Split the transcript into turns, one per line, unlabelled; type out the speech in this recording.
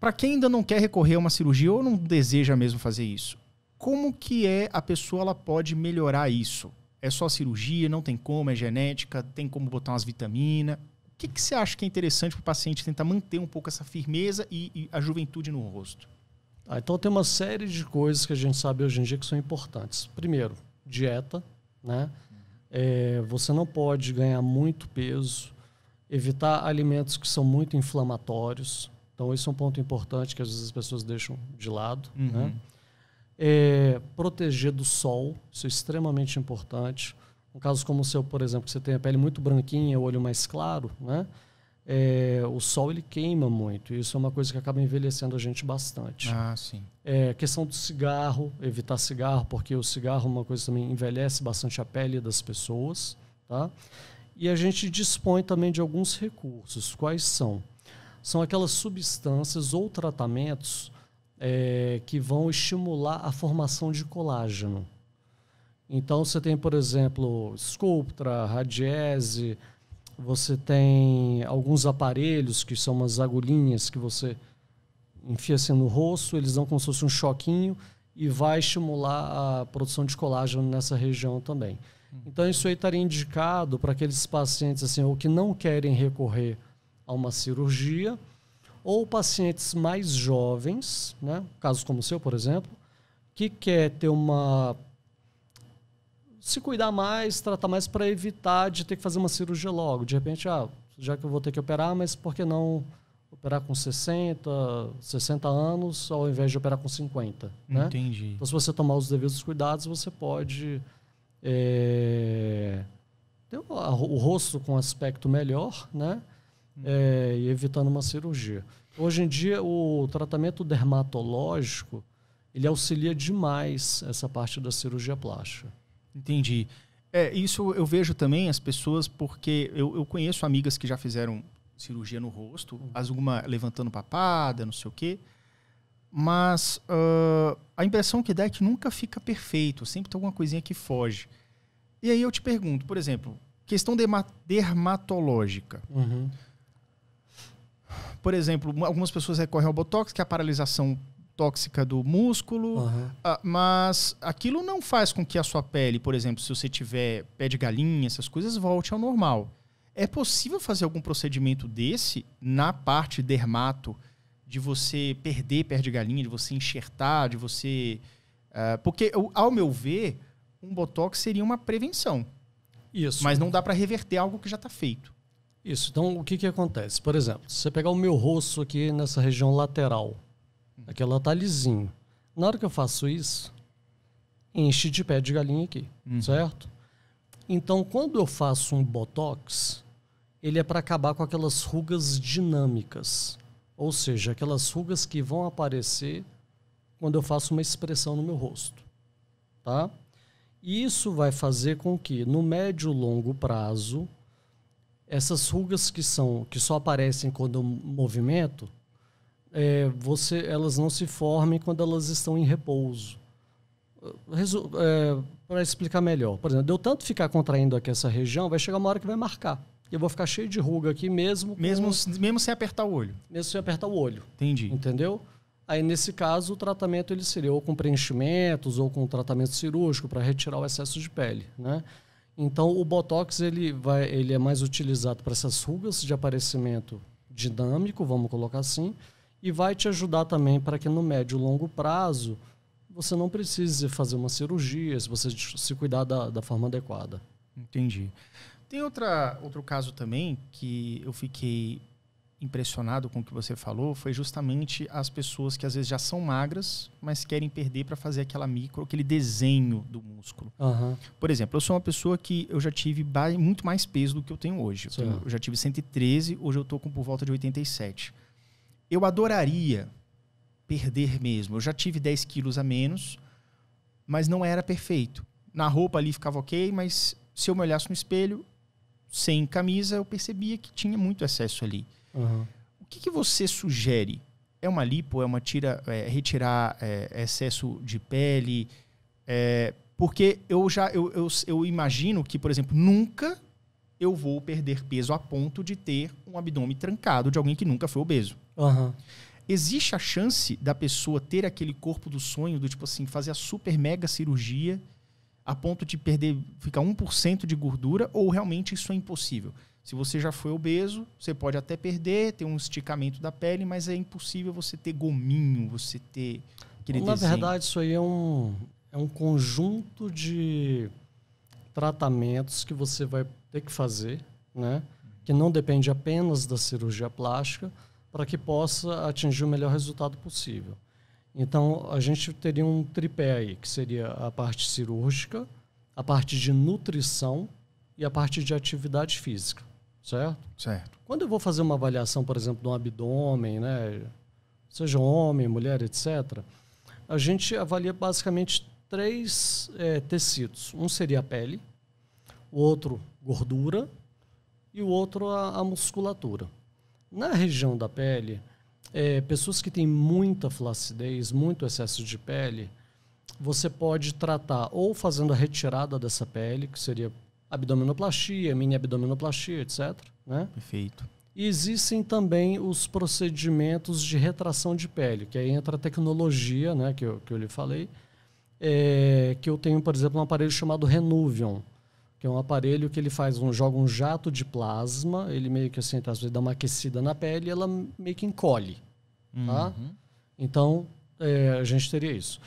Para quem ainda não quer recorrer a uma cirurgia ou não deseja mesmo fazer isso, como que é a pessoa ela pode melhorar isso? É só cirurgia, não tem como, é genética, tem como botar umas vitaminas? O que, que você acha que é interessante para o paciente tentar manter um pouco essa firmeza e, e
a juventude no rosto? Ah, então tem uma série de coisas que a gente sabe hoje em dia que são importantes. Primeiro, dieta, né? É, você não pode ganhar muito peso, evitar alimentos que são muito inflamatórios, então, isso é um ponto importante que às vezes as pessoas deixam de lado. Né? Uhum. Né? É, proteger do sol, isso é extremamente importante. Um caso como o seu, por exemplo, que você tem a pele muito branquinha, o olho mais claro, né? É, o sol ele queima muito. E isso é uma coisa que acaba envelhecendo a gente bastante. Ah, sim. É, questão do cigarro, evitar cigarro, porque o cigarro é uma coisa também envelhece bastante a pele das pessoas, tá? E a gente dispõe também de alguns recursos. Quais são? são aquelas substâncias ou tratamentos é, que vão estimular a formação de colágeno. Então você tem, por exemplo, Sculptra, Radiese, você tem alguns aparelhos que são umas agulhinhas que você enfia assim no rosto, eles dão como se fosse um choquinho e vai estimular a produção de colágeno nessa região também. Hum. Então isso aí estaria indicado para aqueles pacientes assim ou que não querem recorrer a uma cirurgia, ou pacientes mais jovens, né, casos como o seu, por exemplo, que quer ter uma se cuidar mais, tratar mais para evitar de ter que fazer uma cirurgia logo. De repente, ah, já que eu vou ter que operar, mas por que não operar com 60, 60 anos ao invés de operar com 50? Né? Entendi. Então, se você tomar os devidos cuidados, você pode é, ter o rosto com aspecto melhor, né? é, e evitando uma cirurgia. Hoje em dia, o tratamento dermatológico ele auxilia demais essa parte da cirurgia plástica. Entendi. É, isso eu vejo também as pessoas, porque eu,
eu conheço amigas que já fizeram cirurgia no rosto, uhum. alguma levantando papada, não sei o quê. Mas uh, a impressão que dá é que nunca fica perfeito, sempre tem alguma coisinha que foge. E aí eu te pergunto, por exemplo, questão dermatológica. Uhum por exemplo, algumas pessoas recorrem ao botox, que é a paralisação tóxica do músculo, uhum. mas aquilo não faz com que a sua pele, por exemplo, se você tiver pé de galinha, essas coisas, volte ao normal. É possível fazer algum procedimento desse na parte dermato, de você perder pé de galinha, de você enxertar, de você. Uh, porque, ao meu
ver, um botox seria uma prevenção. Isso. Mas não dá para reverter algo que já está feito. Isso. Então, o que, que acontece? Por exemplo, se você pegar o meu rosto aqui nessa região lateral, aquela tá lisinho. Na hora que eu faço isso, enche de pé de galinha aqui, uhum. certo? Então, quando eu faço um botox, ele é para acabar com aquelas rugas dinâmicas, ou seja, aquelas rugas que vão aparecer quando eu faço uma expressão no meu rosto, tá? E isso vai fazer com que no médio e longo prazo essas rugas que são que só aparecem quando movimento, é, você, elas não se formem quando elas estão em repouso. É, eh, eh, Para explicar melhor, por exemplo, eu tanto ficar contraindo aqui essa região, vai chegar uma hora que vai marcar. E eu vou ficar cheio de ruga aqui mesmo. Mesmo, com... mesmo sem apertar o olho. Mesmo sem apertar o olho. Entendi. Entendeu? Aí, nesse caso, o tratamento ele seria ou com preenchimentos ou com tratamento cirúrgico para retirar o excesso de pele. Né? Então, o botox ele vai, ele é mais utilizado para essas rugas de aparecimento dinâmico, vamos colocar assim, e vai te ajudar também para que no médio e longo prazo você não precise fazer uma cirurgia se você se cuidar da, da forma adequada. Entendi.
Tem outra, outro caso também que eu fiquei impressionado com o que você falou foi justamente as pessoas que às vezes já são magras, mas querem perder para fazer aquela micro, aquele desenho do músculo. Uhum. Por exemplo, eu sou uma pessoa que eu já tive muito mais peso do que eu tenho hoje. Eu, tenho, eu já tive 113, hoje eu estou com por volta de 87. Eu adoraria perder mesmo. Eu já tive 10 quilos a menos, mas não era perfeito. Na roupa ali ficava ok, mas se eu me olhasse no espelho, sem camisa, eu percebia que tinha muito excesso ali. Uhum. O que, que, você sugere? É uma lipo? É uma tira, é, retirar é, excesso de pele? É, porque eu já eu, eu, eu imagino que, por exemplo, nunca eu vou perder peso a ponto de ter um abdômen trancado de alguém que nunca foi obeso. Uhum. Existe a chance da pessoa ter aquele corpo do sonho, do tipo assim, fazer a super mega cirurgia a ponto de perder, ficar 1% de gordura, ou realmente isso é impossível. Se você já foi obeso, você pode até perder, ter um esticamento da pele, mas é impossível você ter
gominho, você ter aquele Na desenho. verdade, isso aí é um, é um conjunto de tratamentos que você vai ter que fazer, né? que não depende apenas da cirurgia plástica, para que possa atingir o melhor resultado possível. Então, a gente teria um tripé aí, que seria a parte cirúrgica, a parte de nutrição e a parte de atividade física, certo? Certo. Quando eu vou fazer uma avaliação, por exemplo, do abdômen, né, seja homem, mulher, etc., a gente avalia basicamente três é, tecidos. Um seria a pele, o outro gordura e o outro a, a musculatura. Na região da pele, é, pessoas que têm muita flacidez, muito excesso de pele, você pode tratar ou fazendo a retirada dessa pele, que seria abdominoplastia, mini abdominoplastia, etc. Né? Perfeito. E existem também os procedimentos de retração de pele, que aí entra a tecnologia, né, que eu, que eu lhe falei, é, que eu tenho, por exemplo, um aparelho chamado Renuvion, que é um aparelho que ele faz um joga um jato de plasma, ele meio que assim, vezes dá uma aquecida na pele, e ela meio que encolhe, tá? Uhum. Então é, a gente teria isso.